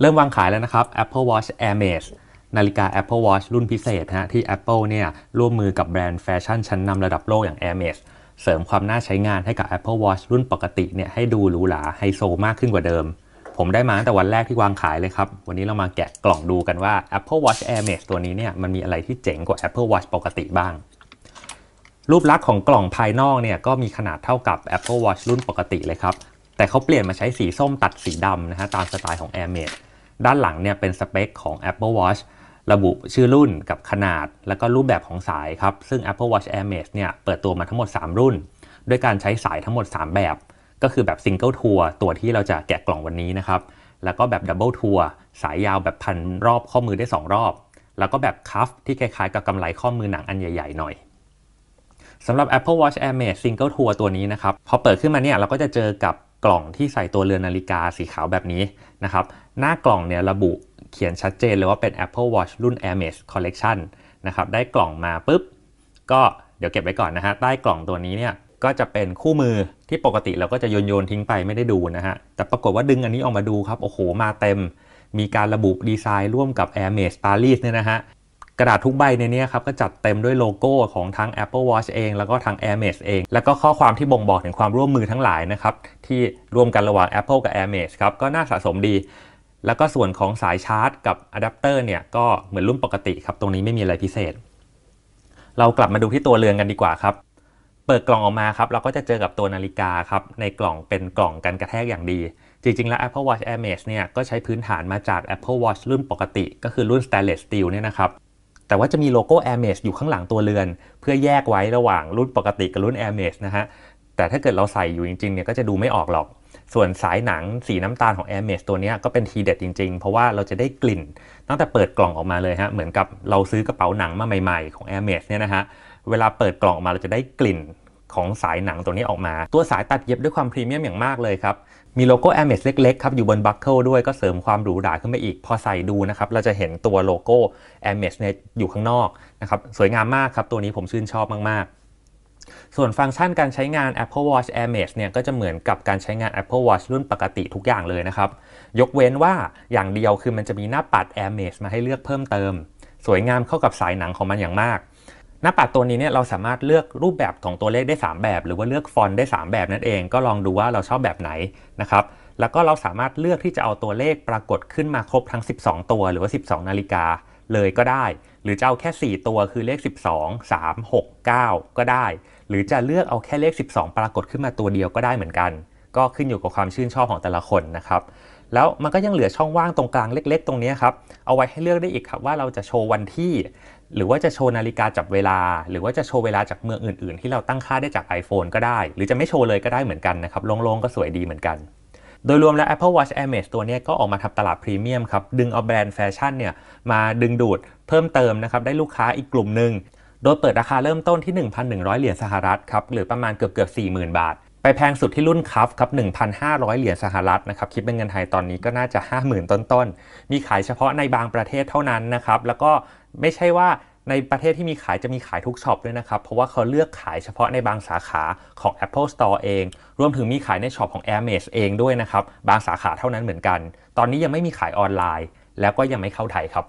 เริ่มวางขายแล้วนะครับ Apple Watch Air Max นาฬิกา Apple Watch รุ่นพิเศษฮะที่ Apple เนี่ยร่วมมือกับแบรนด์แฟชั่น ชั้นนำระดับโลกอย่าง Air Max เสริมความน่าใช้งานให้กับ Apple Watch รุ่นปกติเนี่ยให้ดูหรูหราไฮโซมากขึ้นกว่าเดิม ผมได้มาตั้งแต่วันแรกที่วางขายเลยครับ วันนี้เรามาแกะกล่องดูกันว่า Apple Watch Air Max ตัวนี้เนี่ยมันมีอะไรที่เจ๋งกว่า Apple Watch ปกติบ้าง รูปลักษณ์ของกล่องภายนอกเนี่ยก็มีขนาดเท่ากับ Apple Watch รุ่นปกติเลยครับแต่เขาเปลี่ยนมาใช้สีส้มตัดสีดำนะฮะตามสไตล์ของ AirMate ด้านหลังเนี่ยเป็นสเปคของ Apple Watch ระบุชื่อรุ่นกับขนาดแล้วก็รูปแบบของสายครับซึ่ง Apple Watch AirMate เนี่ยเปิดตัวมาทั้งหมด 3 รุ่น ด้วยการใช้สายทั้งหมด 3 แบบ ก็คือแบบซิงเกิลทัวร์ตัวที่เราจะแกะกล่องวันนี้นะครับแล้วก็แบบดับเบิลทัวร์สายยาวแบบพันรอบข้อมือได้ 2 รอบ แล้วก็แบบคัฟที่คล้ายๆ กับกำไลข้อมือหนังอันใหญ่ๆหน่อยสำหรับ Apple Watch AirMate Single Tour ตัวนี้นะครับพอเปิดขึ้นมาเนี่ยเราก็จะเจอกับกล่องที่ใส่ตัวเรือนนาฬิกาสีขาวแบบนี้นะครับหน้ากล่องเนี่ยระบุเขียนชัดเจนเลยว่าเป็น Apple Watch รุ่น a i r m e s Collection นะครับได้กล่องมาปุ๊บ ก็เดี๋ยวเก็บไว้ก่อนนะฮะใต้กล่องตัวนี้เนี่ยก็จะเป็นคู่มือที่ปกติเราก็จะโยนโยนทิ้งไปไม่ได้ดูนะฮะแต่ปรากฏว่าดึงอันนี้ออกมาดูครับ โอ้โห มาเต็ม มีการระบุดีไซน์ร่วมกับ a i r m e s Paris เนี่ยนะฮะระดาษทุกใบในนี้ครับก็จัดเต็มด้วยโลโก้ของทั้ง Apple Watch เองแล้วก็ทั้ง Air m a g e เอง แล้วก็ข้อความที่บ่งบอกถึงความร่วมมือทั้งหลายนะครับที่ร่วมกันระหว่าง Apple กับ Air m a g e ครับก็น่าสะสมดี แล้วก็ส่วนของสายชาร์จกับอะแดปเตอร์เนี่ยก็เหมือนรุ่นปกติครับ ตรงนี้ไม่มีอะไรพิเศษ เรากลับมาดูที่ตัวเรือนกันดีกว่าครับ เปิดกล่องออกมาครับเราก็จะเจอกับตัวนาฬิกาครับในกล่องเป็นกล่องกันกระแทกอย่างดี จริงๆแล้ว Apple Watch Air m a g e เนี่ยก็ใช้พื้นฐานมาจาก Apple Watch รุ่นปกติ ก็คือรุ่น stainless steel เนี่ยนะครับแต่ว่าจะมีโลโก้ Air m a g e อยู่ข้างหลังตัวเรือน เพื่อแยกไว้ระหว่างรุ่นปกติกับรุ่น Air m a g e นะฮะแต่ถ้าเกิดเราใส่อยู่จริงๆเนี่ยก็จะดูไม่ออกหรอก ส่วนสายหนังสีน้ำตาลของ Air m a g e ตัวนี้ก็เป็นทีเด็ดจริง ๆ เพราะว่าเราจะได้กลิ่นตั้งแต่เปิดกล่องออกมาเลยฮะเหมือนกับเราซื้อกระเป๋าหนังมาใหม่ๆของ Air m a g e เนี่ยนะฮะเวลาเปิดกล่องออกมาเราจะได้กลิ่นของสายหนังตัวนี้ออกมา ตัวสายตัดเย็บด้วยความพรีเมียมอย่างมากเลยครับ มีโลโก้แมเ e สเล็กๆครับอยู่บนบัคเกิลด้วยก็เสริมความหรูหราขึ้นไปอีก พอใส่ดูนะครับเราจะเห็นตัวโลโก้ a m ม s เนี่ยอยู่ข้างนอกนะครับสวยงามมากครับ ตัวนี้ผมชื่นชอบมากๆ ส่วนฟังก์ชันการใช้งาน Apple Watch Air Mesh เนี่ยก็จะเหมือนกับการใช้งาน Apple Watch รุ่นปกติทุกอย่างเลยนะครับยกเว้นว่าอย่างเดียวคือมันจะมีหน้าปัด Air Mesh มาให้เลือกเพิ่มเติม สวยงามเข้ากับสายหนังของมันอย่างมากหน้าปัดตัวนี้เนี่ยเราสามารถเลือกรูปแบบของตัวเลขได้ 3 แบบ หรือว่าเลือกฟอนต์ได้ 3 แบบนั่นเองก็ลองดูว่าเราชอบแบบไหนนะครับ แล้วก็เราสามารถเลือกที่จะเอาตัวเลขปรากฏขึ้นมาครบทั้ง 12 ตัว หรือว่า 12 นาฬิกา เลยก็ได้ หรือจะเอาแค่ 4 ตัวคือเลข12 3 6 9 ก็ได้ หรือจะเลือกเอาแค่เลข 12 ปรากฏขึ้นมาตัวเดียวก็ได้เหมือนกัน ก็ขึ้นอยู่กับความชื่นชอบของแต่ละคนนะครับแล้วมันก็ยังเหลือช่องว่างตรงกลางเล็กๆ ตรงนี้ครับเอาไว้ให้เลือกได้อีกครับว่าเราจะโชว์วันที่ หรือว่าจะโชว์นาฬิกาจับเวลา หรือว่าจะโชว์เวลาจากเมืองอื่นๆ ที่เราตั้งค่าได้จาก iPhone ก็ได้ หรือจะไม่โชว์เลยก็ได้เหมือนกันนะครับโล่งๆ ก็สวยดีเหมือนกัน โดยรวมแล้ว Apple Watch Air Max ตัวนี้ก็ออกมาทำตลาดพรีเมียมครับดึงเอาแบรนด์แฟชั่นเนี่ยมาดึงดูดเพิ่มเติมนะครับได้ลูกค้าอีกกลุ่มหนึ่งโดยเปิดราคาเริ่มต้นที่ 1,100 เหรียญสหรัฐครับหรือประมาณเกือบเกือบ40,000 บาทไปแพงสุดที่รุ่นคัฟครับ 1,500 เหรียญสหรัฐนะครับ คิดเป็นเงินไทยตอนนี้ก็น่าจะ 50,000 ต้นต้น มีขายเฉพาะในบางประเทศเท่านั้นนะครับ แล้วก็ไม่ใช่ว่าในประเทศที่มีขายจะมีขายทุกช็อปด้วยนะครับ เพราะว่าเขาเลือกขายเฉพาะในบางสาขาของ Apple Store เอง รวมถึงมีขายในช็อปของ Air m a g e เองด้วยนะครับ บางสาขาเท่านั้นเหมือนกัน ตอนนี้ยังไม่มีขายออนไลน์ แล้วก็ยังไม่เข้าไทยครับ